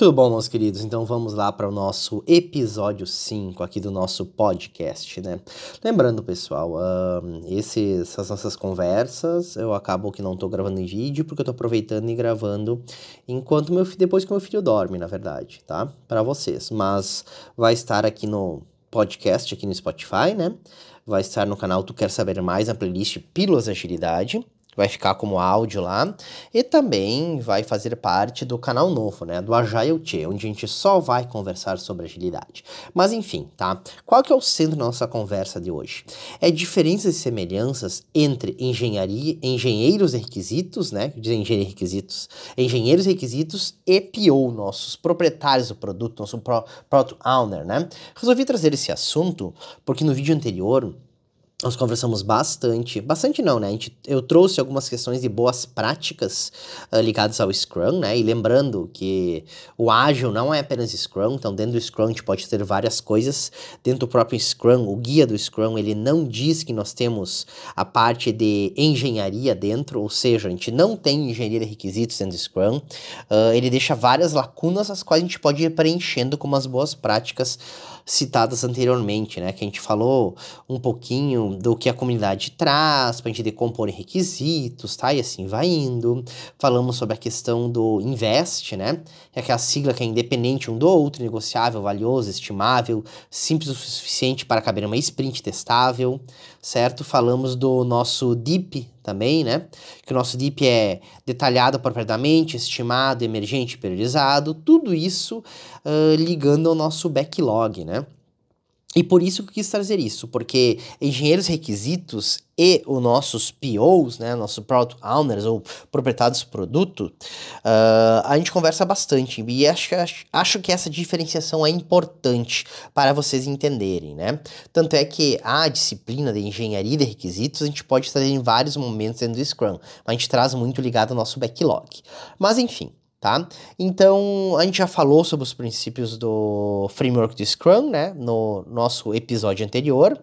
Tudo bom, meus queridos? Então vamos lá para o nosso episódio 5 aqui do nosso podcast, né? Lembrando, pessoal, uh, essas nossas conversas eu acabo que não estou gravando em vídeo porque eu tô aproveitando e gravando enquanto meu depois que meu filho dorme, na verdade, tá? Para vocês. Mas vai estar aqui no podcast, aqui no Spotify, né? Vai estar no canal Tu Quer Saber Mais, na playlist Pílulas de Agilidade vai ficar como áudio lá, e também vai fazer parte do canal novo, né, do Agile T, onde a gente só vai conversar sobre agilidade. Mas enfim, tá? Qual que é o centro da nossa conversa de hoje? É diferenças e semelhanças entre engenharia, engenheiros e requisitos, né, que engenheiros requisitos, engenheiros e requisitos e PO, nossos proprietários do produto, nosso pro, product owner, né? Resolvi trazer esse assunto porque no vídeo anterior nós conversamos bastante, bastante não, né? A gente, eu trouxe algumas questões de boas práticas uh, ligadas ao Scrum, né? E lembrando que o ágil não é apenas Scrum, então dentro do Scrum a gente pode ter várias coisas. Dentro do próprio Scrum, o guia do Scrum, ele não diz que nós temos a parte de engenharia dentro, ou seja, a gente não tem engenharia de requisitos dentro do Scrum. Uh, ele deixa várias lacunas as quais a gente pode ir preenchendo com as boas práticas citadas anteriormente, né? Que a gente falou um pouquinho do que a comunidade traz, para a gente decompor em requisitos, tá? E assim vai indo. Falamos sobre a questão do invest, né? Que é aquela sigla que é independente um do outro, negociável, valioso, estimável, simples o suficiente para caber uma sprint testável, certo? Falamos do nosso DIP também, né? Que o nosso DIP é detalhado propriamente, estimado, emergente, priorizado, tudo isso uh, ligando ao nosso backlog, né? E por isso que eu quis trazer isso, porque engenheiros requisitos e os nossos POs, né, nossos Product Owners ou proprietários do produto, uh, a gente conversa bastante e acho, acho, acho que essa diferenciação é importante para vocês entenderem, né? Tanto é que a disciplina de engenharia de requisitos a gente pode trazer em vários momentos dentro do Scrum, mas a gente traz muito ligado ao nosso backlog. Mas enfim, tá? Então, a gente já falou sobre os princípios do framework do Scrum, né, no nosso episódio anterior.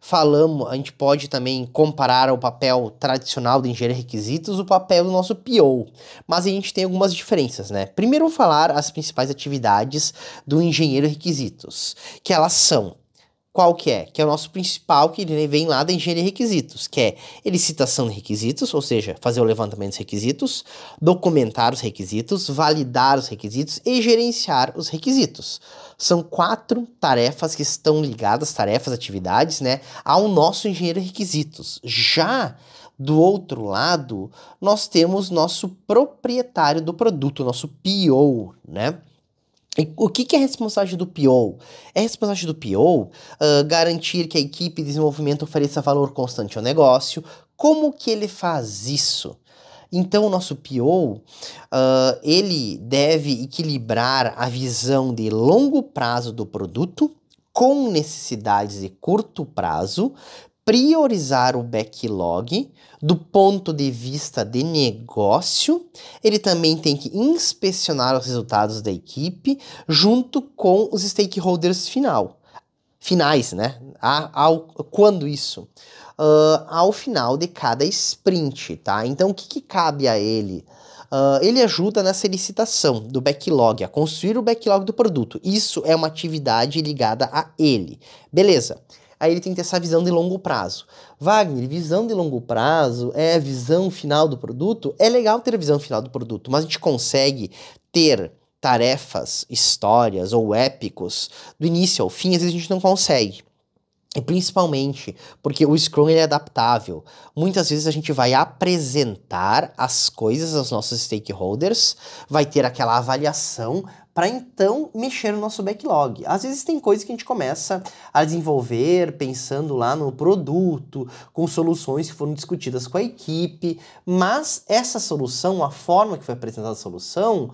Falamos, a gente pode também comparar o papel tradicional de engenheiro requisitos o papel do nosso PO, mas a gente tem algumas diferenças, né? Primeiro, vou falar as principais atividades do engenheiro requisitos, que elas são qual que é? Que é o nosso principal, que ele vem lá da engenharia de requisitos, que é elicitação de requisitos, ou seja, fazer o levantamento dos requisitos, documentar os requisitos, validar os requisitos e gerenciar os requisitos. São quatro tarefas que estão ligadas, tarefas, atividades, né, ao nosso engenheiro de requisitos. Já do outro lado, nós temos nosso proprietário do produto, nosso PO, né? O que, que é a responsabilidade do PO? É responsabilidade do PO uh, ah, garantir que a equipe de desenvolvimento ofereça valor constante ao negócio. Como que ele faz isso? Então, o nosso PO, uh, ah, ele deve equilibrar a visão de longo prazo do produto com necessidades de curto prazo, priorizar o backlog do ponto de vista de negócio, ele também tem que inspecionar os resultados da equipe junto com os stakeholders final, finais, né? Ao, quando isso? Uh, ao final de cada sprint, tá? Então, o que, que cabe a ele? Uh, ele ajuda nessa licitação do backlog, a construir o backlog do produto. Isso é uma atividade ligada a ele. Beleza aí ele tem que ter essa visão de longo prazo. Wagner, visão de longo prazo é a visão final do produto? É legal ter a visão final do produto, mas a gente consegue ter tarefas, histórias ou épicos do início ao fim, às vezes a gente não consegue. E principalmente porque o Scrum ele é adaptável. Muitas vezes a gente vai apresentar as coisas aos nossos stakeholders, vai ter aquela avaliação para então mexer no nosso backlog. Às vezes tem coisas que a gente começa a desenvolver pensando lá no produto, com soluções que foram discutidas com a equipe, mas essa solução, a forma que foi apresentada a solução,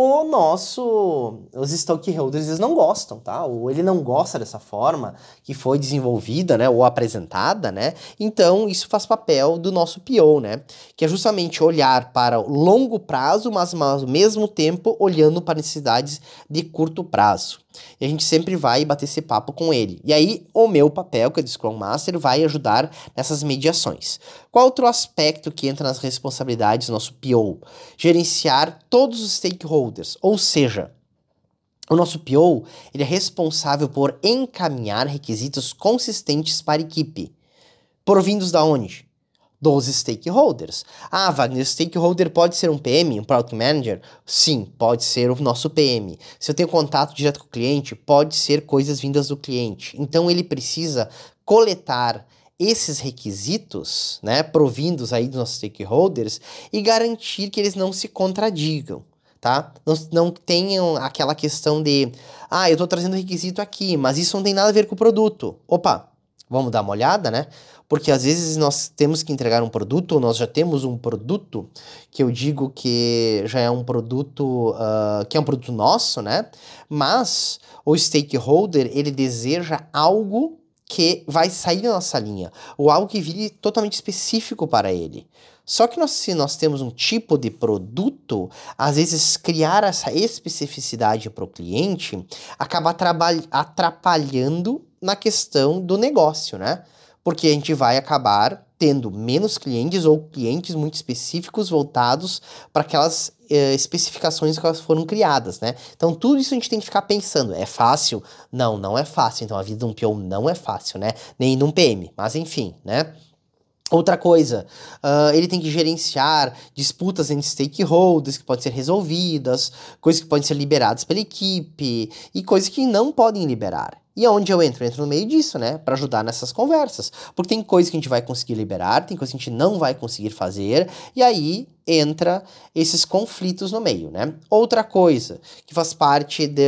o nosso os stakeholders eles não gostam, tá? Ou ele não gosta dessa forma que foi desenvolvida, né, ou apresentada, né? Então, isso faz papel do nosso PO, né? Que é justamente olhar para longo prazo, mas, mas ao mesmo tempo olhando para necessidades de curto prazo. E a gente sempre vai bater esse papo com ele. E aí, o meu papel, que é de Scrum Master, vai ajudar nessas mediações. Qual outro aspecto que entra nas responsabilidades do nosso PO? Gerenciar todos os stakeholders, ou seja, o nosso PO ele é responsável por encaminhar requisitos consistentes para a equipe. Provindos da onde? dos stakeholders. Ah, Wagner, stakeholder pode ser um PM, um Product Manager? Sim, pode ser o nosso PM. Se eu tenho contato direto com o cliente, pode ser coisas vindas do cliente. Então ele precisa coletar esses requisitos, né, provindos aí dos nossos stakeholders e garantir que eles não se contradigam tá? Não, não tenham aquela questão de, ah, eu estou trazendo requisito aqui, mas isso não tem nada a ver com o produto. Opa, Vamos dar uma olhada, né? Porque às vezes nós temos que entregar um produto, ou nós já temos um produto que eu digo que já é um produto uh, que é um produto nosso, né? Mas o stakeholder ele deseja algo que vai sair da nossa linha, ou algo que vire totalmente específico para ele. Só que nós, se nós temos um tipo de produto, às vezes criar essa especificidade para o cliente acaba atrapalhando na questão do negócio, né? Porque a gente vai acabar tendo menos clientes ou clientes muito específicos voltados para aquelas eh, especificações que elas foram criadas, né? Então tudo isso a gente tem que ficar pensando. É fácil? Não, não é fácil. Então a vida de um peão não é fácil, né? Nem de um PM, mas enfim, né? Outra coisa, uh, ele tem que gerenciar disputas entre stakeholders que podem ser resolvidas, coisas que podem ser liberadas pela equipe e coisas que não podem liberar. E onde eu entro? Eu entro no meio disso, né? Para ajudar nessas conversas. Porque tem coisas que a gente vai conseguir liberar, tem coisas que a gente não vai conseguir fazer, e aí entra esses conflitos no meio, né? Outra coisa que faz parte de,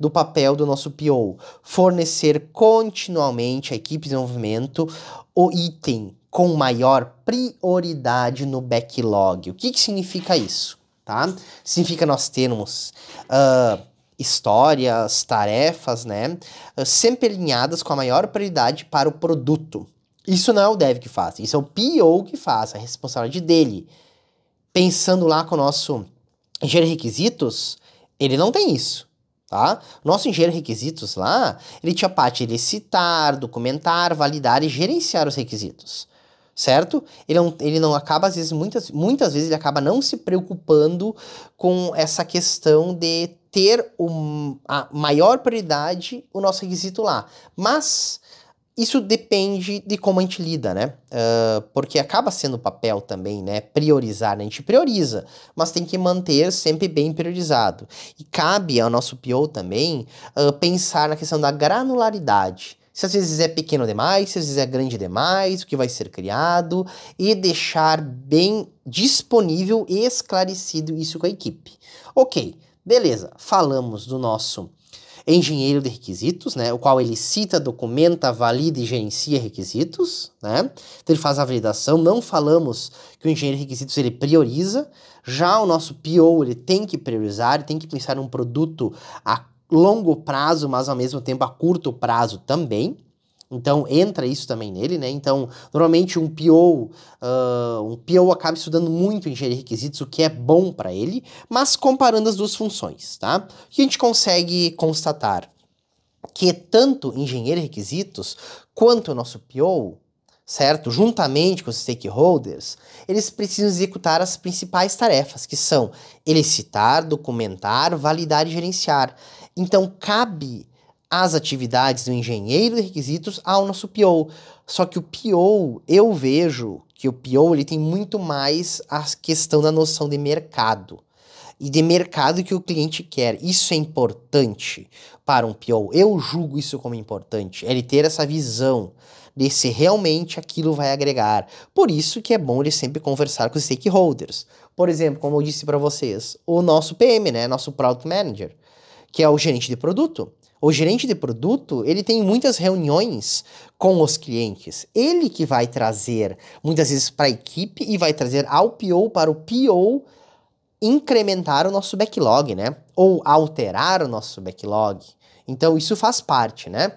do papel do nosso PO, fornecer continuamente à equipe de desenvolvimento o item com maior prioridade no backlog. O que, que significa isso? Tá? Significa nós termos uh, histórias, tarefas, né? sempre alinhadas com a maior prioridade para o produto. Isso não é o dev que faz, isso é o PO que faz, a responsabilidade dele. Pensando lá com o nosso engenheiro requisitos, ele não tem isso. Tá? Nosso engenheiro requisitos lá, ele tinha a parte de citar, documentar, validar e gerenciar os requisitos certo? Ele não, ele não acaba, às vezes, muitas, muitas vezes, ele acaba não se preocupando com essa questão de ter um, a maior prioridade o nosso requisito lá. Mas isso depende de como a gente lida, né? Uh, porque acaba sendo papel também, né? Priorizar, né? A gente prioriza, mas tem que manter sempre bem priorizado. E cabe ao nosso PO também uh, pensar na questão da granularidade se às vezes é pequeno demais, se às vezes é grande demais, o que vai ser criado, e deixar bem disponível e esclarecido isso com a equipe. Ok, beleza, falamos do nosso engenheiro de requisitos, né, o qual ele cita, documenta, valida e gerencia requisitos, né? Então ele faz a validação. Não falamos que o engenheiro de requisitos ele prioriza. Já o nosso PO ele tem que priorizar, ele tem que pensar num produto a longo prazo, mas ao mesmo tempo a curto prazo também. Então entra isso também nele, né? Então, normalmente um PO, uh, ah, um PO acaba estudando muito engenharia de requisitos, o que é bom para ele, mas comparando as duas funções, tá? O que a gente consegue constatar? Que tanto engenheiro de requisitos quanto o nosso PO, certo? Juntamente com os stakeholders, eles precisam executar as principais tarefas, que são elicitar, documentar, validar e gerenciar. Então, cabe as atividades do engenheiro de requisitos ao nosso PO. Só que o PO, eu vejo que o PO ele tem muito mais a questão da noção de mercado e de mercado que o cliente quer. Isso é importante para um PO. Eu julgo isso como importante. É ele ter essa visão de se realmente aquilo vai agregar. Por isso que é bom ele sempre conversar com os stakeholders. Por exemplo, como eu disse para vocês, o nosso PM, né, nosso Product Manager que é o gerente de produto. O gerente de produto, ele tem muitas reuniões com os clientes. Ele que vai trazer, muitas vezes, para a equipe e vai trazer ao PO, para o PO, incrementar o nosso backlog, né? Ou alterar o nosso backlog. Então, isso faz parte, né?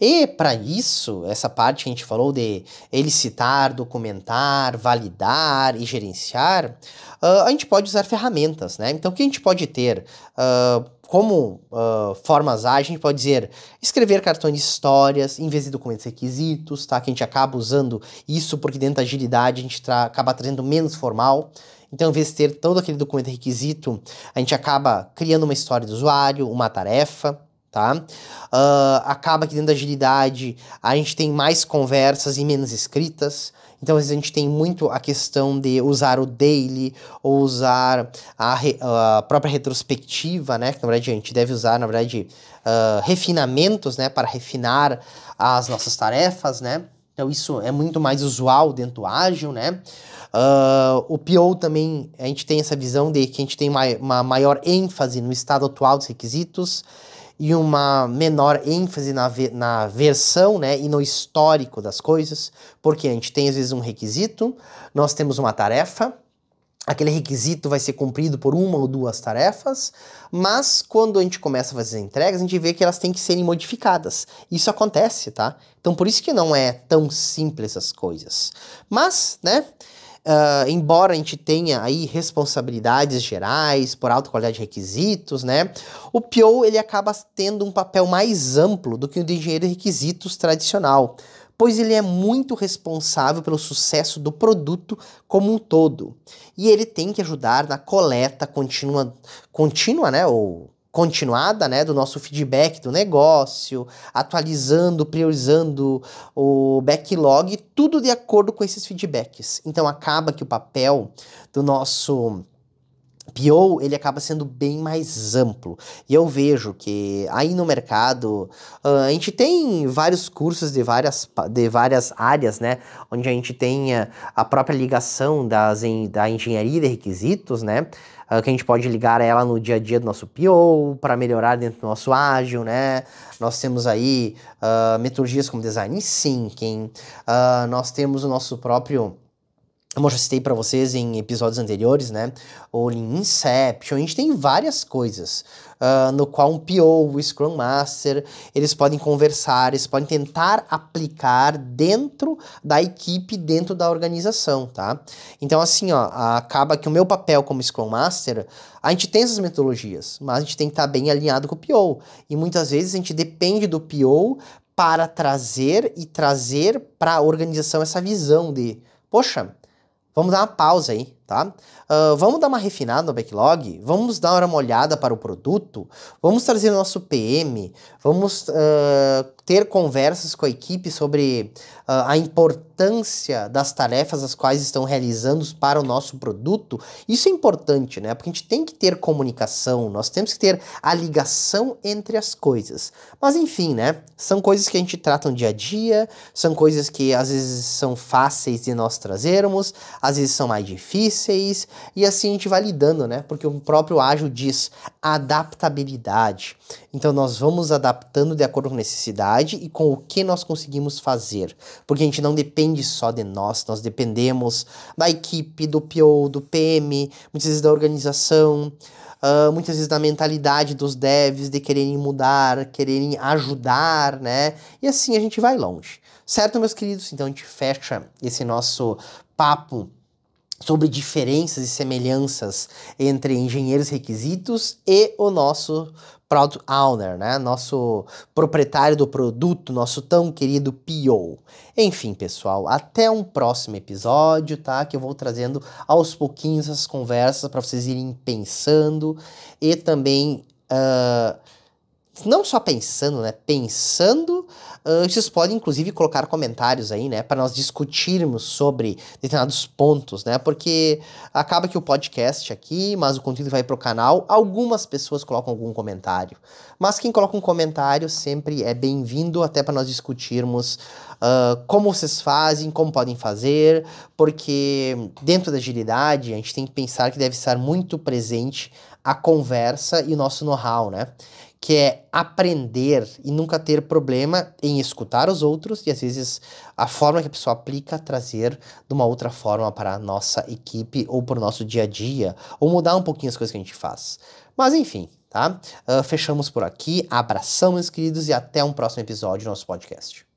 E para isso, essa parte que a gente falou de elicitar, documentar, validar e gerenciar, uh, a gente pode usar ferramentas, né? Então, o que a gente pode ter uh, como uh, formas ágeis, a gente pode dizer escrever cartões de histórias em vez de documentos requisitos, tá? Que a gente acaba usando isso porque dentro da agilidade a gente tra acaba trazendo menos formal. Então, em vez de ter todo aquele documento requisito, a gente acaba criando uma história do usuário, uma tarefa tá? Uh, acaba que dentro da agilidade a gente tem mais conversas e menos escritas. Então, às vezes, a gente tem muito a questão de usar o daily ou usar a, re, a própria retrospectiva, né? Que, na verdade, a gente deve usar, na verdade, uh, refinamentos, né? Para refinar as nossas tarefas, né? Então, isso é muito mais usual dentro do ágil, né? Uh, o PO também, a gente tem essa visão de que a gente tem uma, uma maior ênfase no estado atual dos requisitos e uma menor ênfase na, ve na versão né, e no histórico das coisas, porque a gente tem às vezes um requisito, nós temos uma tarefa, aquele requisito vai ser cumprido por uma ou duas tarefas, mas quando a gente começa a fazer as entregas, a gente vê que elas têm que serem modificadas. Isso acontece, tá? Então por isso que não é tão simples as coisas. Mas, né, Uh, embora a gente tenha aí responsabilidades gerais por alta qualidade de requisitos, né? O PO ele acaba tendo um papel mais amplo do que o de engenheiro de requisitos tradicional, pois ele é muito responsável pelo sucesso do produto como um todo. E ele tem que ajudar na coleta contínua, contínua, né, ou continuada, né, do nosso feedback do negócio, atualizando, priorizando o backlog, tudo de acordo com esses feedbacks. Então acaba que o papel do nosso PO ele acaba sendo bem mais amplo. E eu vejo que aí no mercado ah, a gente tem vários cursos de várias, de várias áreas, né? Onde a gente tem a, própria ligação das, da engenharia de requisitos, né? Ah, que a gente pode ligar ela no dia a dia do nosso PO, para melhorar dentro do nosso ágil, né? Nós temos aí uh, ah, metodologias como design thinking, uh, nós temos o nosso próprio como eu já citei para vocês em episódios anteriores, né? Ou em Inception, a gente tem várias coisas uh, no qual um PO, o Scrum Master, eles podem conversar, eles podem tentar aplicar dentro da equipe, dentro da organização, tá? Então, assim, ó, acaba que o meu papel como Scrum Master, a gente tem essas metodologias, mas a gente tem que estar tá bem alinhado com o PO. E muitas vezes a gente depende do PO para trazer e trazer para a organização essa visão de, poxa, Vamos dar uma pausa aí, tá? Uh, vamos dar uma refinada no backlog, vamos dar uma olhada para o produto, vamos trazer o nosso PM, vamos uh, ter conversas com a equipe sobre uh, a importância das tarefas as quais estão realizando para o nosso produto, isso é importante, né? Porque a gente tem que ter comunicação, nós temos que ter a ligação entre as coisas. Mas enfim, né? São coisas que a gente trata no dia a dia, são coisas que às vezes são fáceis de nós trazermos, às vezes são mais difíceis, e assim a gente vai lidando, né? Porque o próprio ágil diz adaptabilidade. Então nós vamos adaptando de acordo com necessidade e com o que nós conseguimos fazer. Porque a gente não depende só de nós, nós dependemos da equipe, do PO, do PM, muitas vezes da organização, uh, muitas vezes da mentalidade dos devs de quererem mudar, quererem ajudar, né? E assim a gente vai longe. Certo, meus queridos? Então a gente fecha esse nosso papo sobre diferenças e semelhanças entre engenheiros requisitos e o nosso Proud Owner, né? Nosso proprietário do produto, nosso tão querido PO. Enfim, pessoal, até um próximo episódio, tá? Que eu vou trazendo aos pouquinhos essas conversas para vocês irem pensando e também. Uh, não só pensando, né? Pensando, uh, vocês podem inclusive colocar comentários aí, né? Para nós discutirmos sobre determinados pontos, né? Porque acaba que o podcast aqui, mas o conteúdo vai para o canal. Algumas pessoas colocam algum comentário, mas quem coloca um comentário sempre é bem-vindo, até para nós discutirmos uh, como vocês fazem, como podem fazer, porque dentro da agilidade a gente tem que pensar que deve estar muito presente a conversa e o nosso know-how, né? que é aprender e nunca ter problema em escutar os outros e às vezes a forma que a pessoa aplica trazer de uma outra forma para a nossa equipe ou para o nosso dia a dia ou mudar um pouquinho as coisas que a gente faz. Mas enfim, tá? Uh, fechamos por aqui, abração meus queridos e até um próximo episódio do nosso podcast.